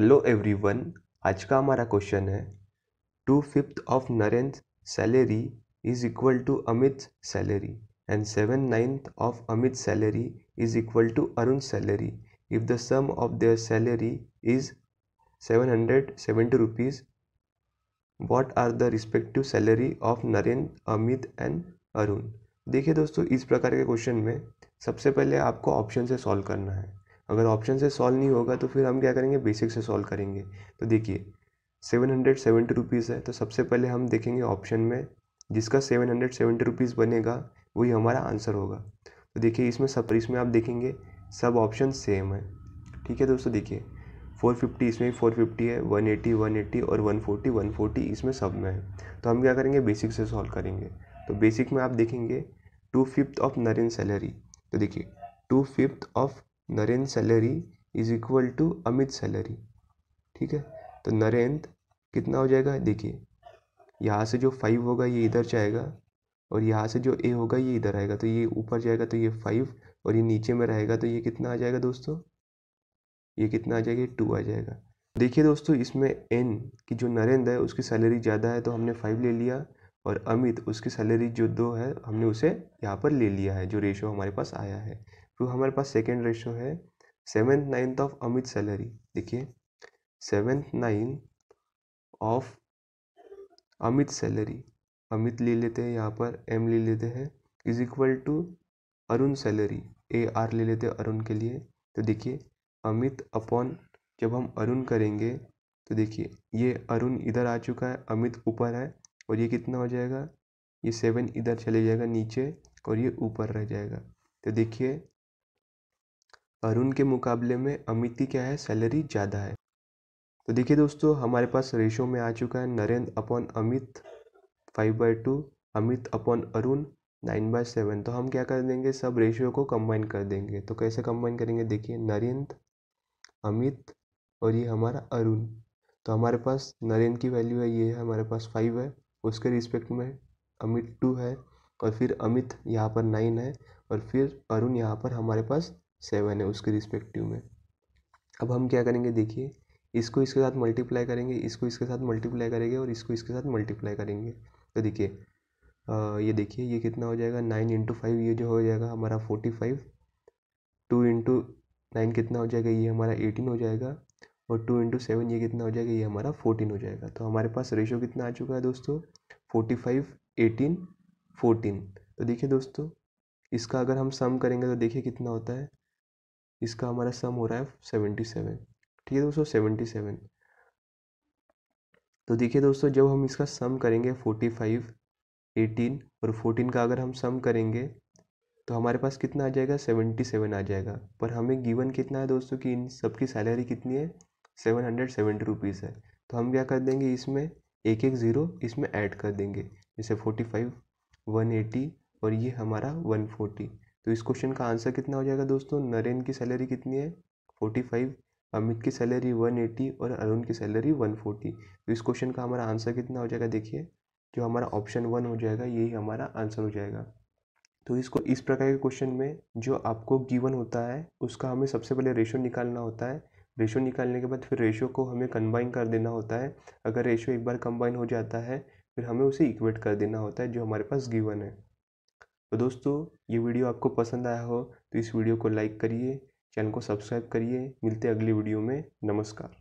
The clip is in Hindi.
हेलो एवरीवन आज का हमारा क्वेश्चन है two fifth of Narendra salary is equal to Amit salary and seven ninth of Amit salary is equal to Arun salary if the sum of their salary is seven hundred seventy rupees what are the respective salary of Narendra Amit and Arun देखिए दोस्तों इस प्रकार के क्वेश्चन में सबसे पहले आपको ऑप्शन से सॉल्व करना है अगर ऑप्शन से सॉल्व नहीं होगा तो फिर हम क्या करेंगे बेसिक से सॉल्व करेंगे तो देखिए सेवन हंड्रेड सेवेंटी रुपीज़ है तो सबसे पहले हम देखेंगे ऑप्शन में जिसका सेवन हंड्रेड सेवेंटी रुपीज़ बनेगा वही हमारा आंसर होगा तो देखिए इसमें सब इसमें आप देखेंगे सब ऑप्शन सेम है ठीक है दोस्तों देखिए फोर फिफ्टी इसमें फोर फिफ्टी है वन एटी वन एटी और वन फोर्टी वन फोर्टी इसमें सब में है तो हम क्या करेंगे बेसिक से सॉल्व करेंगे तो बेसिक में आप देखेंगे two fifth of Naren salary तो देखिए two fifth of Narendra salary is equal to Amit salary ठीक है तो नरेंद्र कितना हो जाएगा देखिए यहाँ से जो फाइव होगा ये इधर जाएगा और यहाँ से जो ए होगा ये इधर आएगा तो ये ऊपर जाएगा तो ये फाइव और ये नीचे में रहेगा तो ये कितना आ जाएगा दोस्तों ये कितना आ जाएगा टू आ जाएगा देखिए दोस्तों इसमें एन की जो नरेंद्र है उसकी सैलरी ज़्यादा है तो हमने फाइव ले लिया और अमित उसकी सैलरी जो दो है हमने उसे यहाँ पर ले लिया है जो रेशो हमारे पास आया है तो हमारे पास सेकेंड रेशो है seven ninth of Amit salary देखिए seven nine of Amit salary Amit ले लेते हैं यहाँ पर एम ले लेते हैं is equal to Arun salary A R ले लेते हैं अरुण के लिए तो देखिए अमित अपॉन जब हम अरुण करेंगे तो देखिए ये अरुण इधर आ चुका है अमित ऊपर है और ये कितना हो जाएगा ये सेवन इधर चले जाएगा नीचे और ये ऊपर रह जाएगा तो देखिए अरुण के मुकाबले में अमित की क्या है सैलरी ज़्यादा है तो देखिए दोस्तों हमारे पास रेशो में आ चुका है Narendra upon Amit five by two Amit upon Arun nine by seven तो हम क्या कर देंगे सब रेशियो को कंबाइन कर देंगे तो कैसे कंबाइन करेंगे देखिए नरेंद्र अमित और ये हमारा अरुण तो हमारे पास नरेंद्र की वैल्यू है ये है हमारे पास फाइव है उसके रिस्पेक्ट में अमित टू है और फिर अमित यहाँ पर नाइन है और फिर अरुण यहाँ पर हमारे पास सेवन है उसके रिस्पेक्टिव में अब हम क्या करेंगे देखिए इसको इसके साथ मल्टीप्लाई करेंगे इसको इसके साथ मल्टीप्लाई करेंगे और इसको इसके साथ मल्टीप्लाई करेंगे तो देखिए ये देखिए ये कितना हो जाएगा नाइन इंटू फाइव ये जो हो जाएगा हमारा forty five two into nine कितना हो जाएगा ये हमारा एटीन हो जाएगा और टू इंटू सेवन ये कितना हो जाएगा ये हमारा फोर्टीन हो जाएगा तो हमारे पास रेशो कितना आ चुका है दोस्तों फोर्टी फाइव एटीन फोर्टीन तो देखिए दोस्तों इसका अगर हम सम करेंगे तो देखिए कितना होता है इसका हमारा सम हो रहा है सेवेंटी सेवन ठीक है दोस्तों सेवेंटी सेवन तो देखिए दोस्तों जब हम इसका सम करेंगे फोर्टी फाइव एटीन और फोर्टीन का अगर हम सम करेंगे तो हमारे पास कितना आ जाएगा सेवेंटी सेवन आ जाएगा पर हमें गिवन कितना है दोस्तों कि इन सबकी सैलरी कितनी है सेवन हंड्रेड सेवेंटी रुपीज़ है तो हम क्या कर देंगे इसमें एक एक ज़ीरो इसमें ऐड कर देंगे जैसे फोर्टी फाइव वन एटी और ये हमारा वन फोर्टी तो इस क्वेश्चन का आंसर कितना हो जाएगा दोस्तों नरेंद्र की सैलरी कितनी है फोर्टी फाइव अमित की सैलरी वन एटी और अरुण की सैलरी वन फोर्टी तो इस क्वेश्चन का हमारा आंसर कितना हो जाएगा देखिए जो हमारा ऑप्शन वन हो जाएगा यही हमारा आंसर हो जाएगा तो इसको इस प्रकार के क्वेश्चन में जो आपको गिवन होता है उसका हमें सबसे पहले रेशो निकालना होता है रेशो निकालने के बाद फिर रेशो को हमें कंबाइन कर देना होता है अगर रेशो एक बार कंबाइन हो जाता है फिर हमें उसे इक्वेट कर देना होता है जो हमारे पास गिवन है तो दोस्तों ये वीडियो आपको पसंद आया हो तो इस वीडियो को लाइक करिए चैनल को सब्सक्राइब करिए मिलते हैं अगली वीडियो में नमस्कार